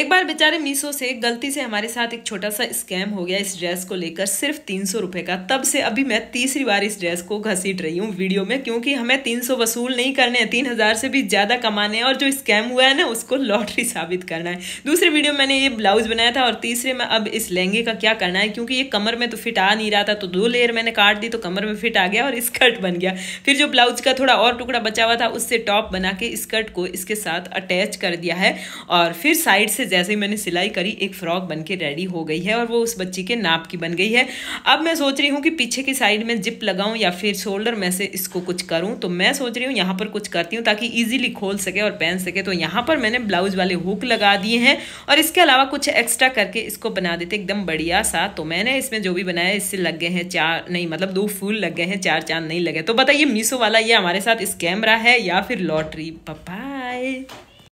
एक बार बेचारे मीसो से गलती से हमारे साथ एक छोटा सा स्कैम हो गया इस ड्रेस को लेकर सिर्फ तीन सौ रुपये का तब से अभी मैं तीसरी बार इस ड्रेस को घसीट रही हूँ वीडियो में क्योंकि हमें तीन सौ वसूल नहीं करने हैं तीन हज़ार से भी ज़्यादा कमाने हैं और जो स्कैम हुआ है ना उसको लॉटरी साबित करना है दूसरे वीडियो में मैंने ये ब्लाउज बनाया था और तीसरे में अब इस लहंगे का क्या करना है क्योंकि ये कमर में तो फिट आ नहीं रहा था तो दो लेयर मैंने काट दी तो कमर में फिट आ गया और स्कर्ट बन गया फिर जो ब्लाउज का थोड़ा और टुकड़ा बचा हुआ था उससे टॉप बना के स्कर्ट को इसके साथ अटैच कर दिया है और फिर साइड से से जैसे ही मैंने सिलाई करी एक फ़्रॉक बन के रेडी हो गई है और वो उस बच्ची के नाप की बन गई है अब मैं सोच रही हूँ कि पीछे की साइड में जिप लगाऊँ या फिर शोल्डर में से इसको कुछ करूँ तो मैं सोच रही हूँ यहाँ पर कुछ करती हूँ ताकि ईजिली खोल सके और पहन सके तो यहाँ पर मैंने ब्लाउज वाले हुक लगा दिए हैं और इसके अलावा कुछ एक्स्ट्रा करके इसको बना देते एकदम बढ़िया सा तो मैंने इसमें जो भी बनाया इससे लग गए हैं चार नहीं मतलब दो फूल लग गए हैं चार चांद नहीं लगे तो बताइए मीसो वाला ये हमारे साथ स्कैम रहा है या फिर लॉटरी बाय